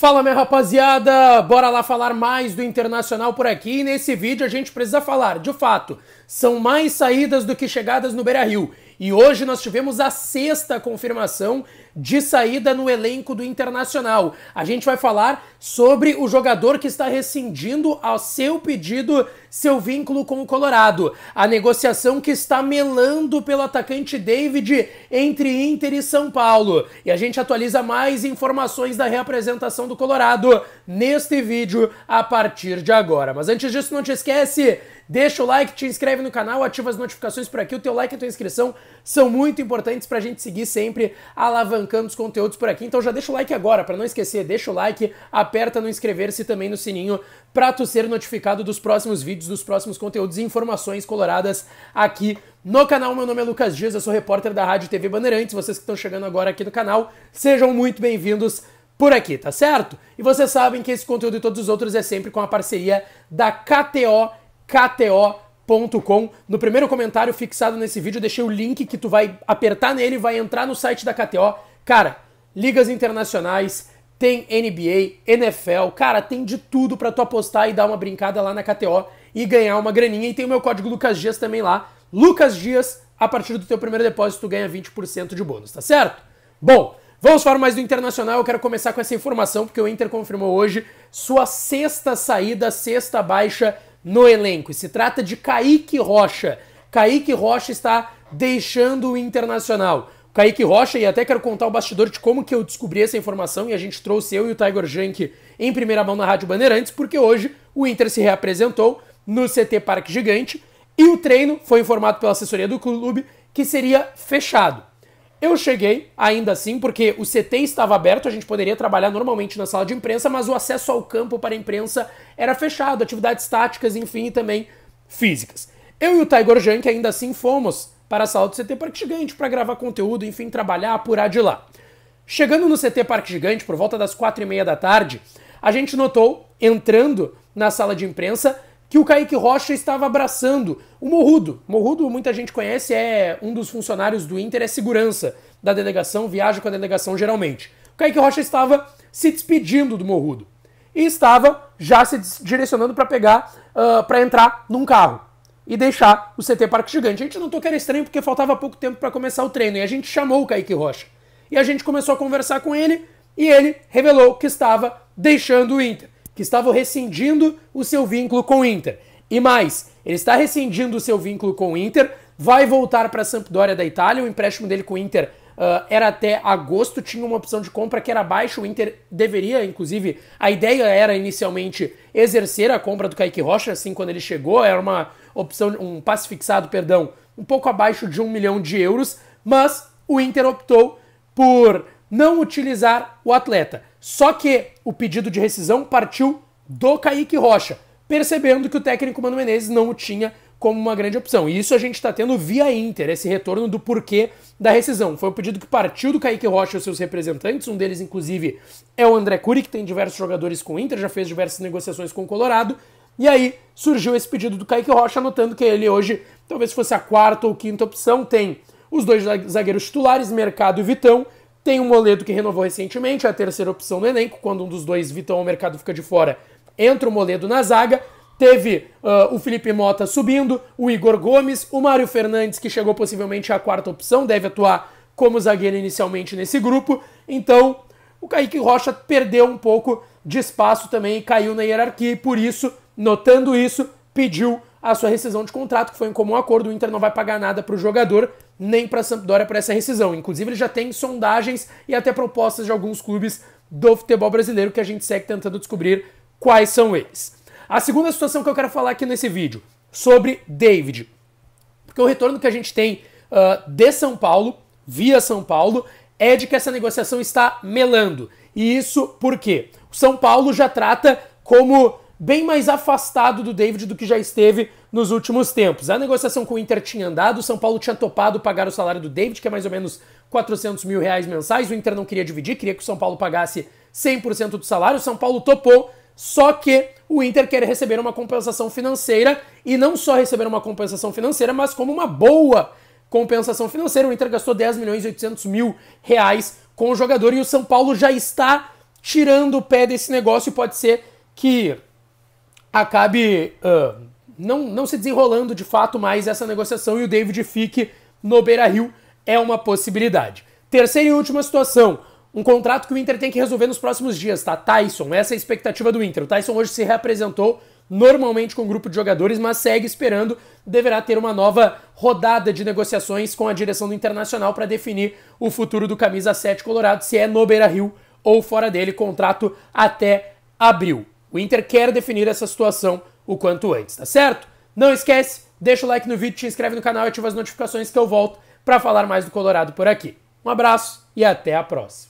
Fala minha rapaziada, bora lá falar mais do Internacional por aqui. E nesse vídeo a gente precisa falar, de fato, são mais saídas do que chegadas no Beira-Rio. E hoje nós tivemos a sexta confirmação de saída no elenco do Internacional. A gente vai falar sobre o jogador que está rescindindo ao seu pedido seu vínculo com o Colorado. A negociação que está melando pelo atacante David entre Inter e São Paulo. E a gente atualiza mais informações da reapresentação do Colorado neste vídeo a partir de agora. Mas antes disso, não te esquece deixa o like, te inscreve no canal, ativa as notificações por aqui. O teu like e a tua inscrição são muito importantes para a gente seguir sempre alavancando alavancando os conteúdos por aqui. Então já deixa o like agora, para não esquecer, deixa o like, aperta no inscrever-se também no sininho para tu ser notificado dos próximos vídeos, dos próximos conteúdos e informações coloradas aqui no canal. Meu nome é Lucas Dias, eu sou repórter da Rádio TV Bandeirantes. Vocês que estão chegando agora aqui no canal, sejam muito bem-vindos por aqui, tá certo? E vocês sabem que esse conteúdo e todos os outros é sempre com a parceria da KTO, KTO.com. No primeiro comentário fixado nesse vídeo, eu deixei o link que tu vai apertar nele, vai entrar no site da KTO Cara, ligas internacionais, tem NBA, NFL, cara, tem de tudo para tu apostar e dar uma brincada lá na KTO e ganhar uma graninha. E tem o meu código Lucas Dias também lá. Lucas Dias, a partir do teu primeiro depósito, tu ganha 20% de bônus, tá certo? Bom, vamos falar mais do Internacional. Eu quero começar com essa informação, porque o Inter confirmou hoje sua sexta saída, sexta baixa no elenco. E se trata de Kaique Rocha. Kaique Rocha está deixando o Internacional. Kaique Rocha, e até quero contar o bastidor de como que eu descobri essa informação e a gente trouxe eu e o Tiger Junk em primeira mão na Rádio Bandeirantes, porque hoje o Inter se reapresentou no CT Parque Gigante e o treino foi informado pela assessoria do clube que seria fechado. Eu cheguei, ainda assim, porque o CT estava aberto, a gente poderia trabalhar normalmente na sala de imprensa, mas o acesso ao campo para a imprensa era fechado, atividades táticas, enfim, e também físicas. Eu e o Tiger Junk ainda assim fomos para a sala do CT Parque Gigante para gravar conteúdo, enfim, trabalhar, apurar de lá. Chegando no CT Parque Gigante, por volta das quatro e meia da tarde, a gente notou, entrando na sala de imprensa, que o Kaique Rocha estava abraçando o Morrudo. Morrudo, muita gente conhece, é um dos funcionários do Inter, é segurança da delegação, viaja com a delegação geralmente. O Kaique Rocha estava se despedindo do Morrudo e estava já se direcionando para pegar, uh, ah, para entrar num carro e deixar o CT Parque Gigante. A gente notou que era estranho porque faltava pouco tempo para começar o treino e a gente chamou o Kaique Rocha. E a gente começou a conversar com ele e ele revelou que estava deixando o Inter, que estava rescindindo o seu vínculo com o Inter. E mais, ele está rescindindo o seu vínculo com o Inter, vai voltar para a Sampdoria da Itália, o empréstimo dele com o Inter Uh, era até agosto, tinha uma opção de compra que era baixa, o Inter deveria, inclusive, a ideia era inicialmente exercer a compra do Kaique Rocha, assim, quando ele chegou, era uma, opção, um passe fixado, perdão, um pouco abaixo de um milhão de euros, mas o Inter optou por não utilizar o atleta. Só que o pedido de rescisão partiu do Kaique Rocha, percebendo que o técnico Mano Menezes não o tinha como uma grande opção. E isso a gente está tendo via Inter, esse retorno do porquê da rescisão. Foi um pedido que partiu do Kaique Rocha e os seus representantes, um deles, inclusive, é o André Cury, que tem diversos jogadores com o Inter, já fez diversas negociações com o Colorado, e aí surgiu esse pedido do Kaique Rocha, anotando que ele hoje talvez fosse a quarta ou quinta opção. Tem os dois zagueiros titulares, Mercado e Vitão. Tem o Moledo que renovou recentemente, é a terceira opção no elenco. Quando um dos dois, Vitão ou Mercado, fica de fora, entra o Moledo na zaga. Teve uh, o Felipe Mota subindo, o Igor Gomes, o Mário Fernandes, que chegou possivelmente à quarta opção, deve atuar como zagueiro inicialmente nesse grupo. Então, o Kaique Rocha perdeu um pouco de espaço também, caiu na hierarquia e por isso Notando isso, pediu a sua rescisão de contrato, que foi em comum acordo. O Inter não vai pagar nada para o jogador, nem para a Sampdoria para essa rescisão. Inclusive, ele já tem sondagens e até propostas de alguns clubes do futebol brasileiro que a gente segue tentando descobrir quais são eles. A segunda situação que eu quero falar aqui nesse vídeo, sobre David. Porque o retorno que a gente tem uh, de São Paulo, via São Paulo, é de que essa negociação está melando. E isso por quê? O São Paulo já trata como bem mais afastado do David do que já esteve nos últimos tempos. A negociação com o Inter tinha andado, o São Paulo tinha topado pagar o salário do David, que é mais ou menos 400 mil reais mensais. O Inter não queria dividir, queria que o São Paulo pagasse 100% do salário. O São Paulo topou, só que o Inter quer receber uma compensação financeira e não só receber uma compensação financeira, mas como uma boa compensação financeira. O Inter gastou 10 milhões e 800 mil reais com o jogador e o São Paulo já está tirando o pé desse negócio. Pode ser que acabe uh, não, não se desenrolando de fato mais essa negociação e o David fique no Beira Rio é uma possibilidade. Terceira e última situação. Um contrato que o Inter tem que resolver nos próximos dias, tá? Tyson, essa é a expectativa do Inter. O Tyson hoje se reapresentou normalmente com o um grupo de jogadores, mas segue esperando. Deverá ter uma nova rodada de negociações com a direção do Internacional para definir o futuro do camisa 7 colorado, se é no Beira Rio ou fora dele. Contrato até abril. O Inter quer definir essa situação o quanto antes, tá certo? Não esquece, deixa o like no vídeo, te inscreve no canal e ativa as notificações que eu volto para falar mais do Colorado por aqui. Um abraço e até a próxima.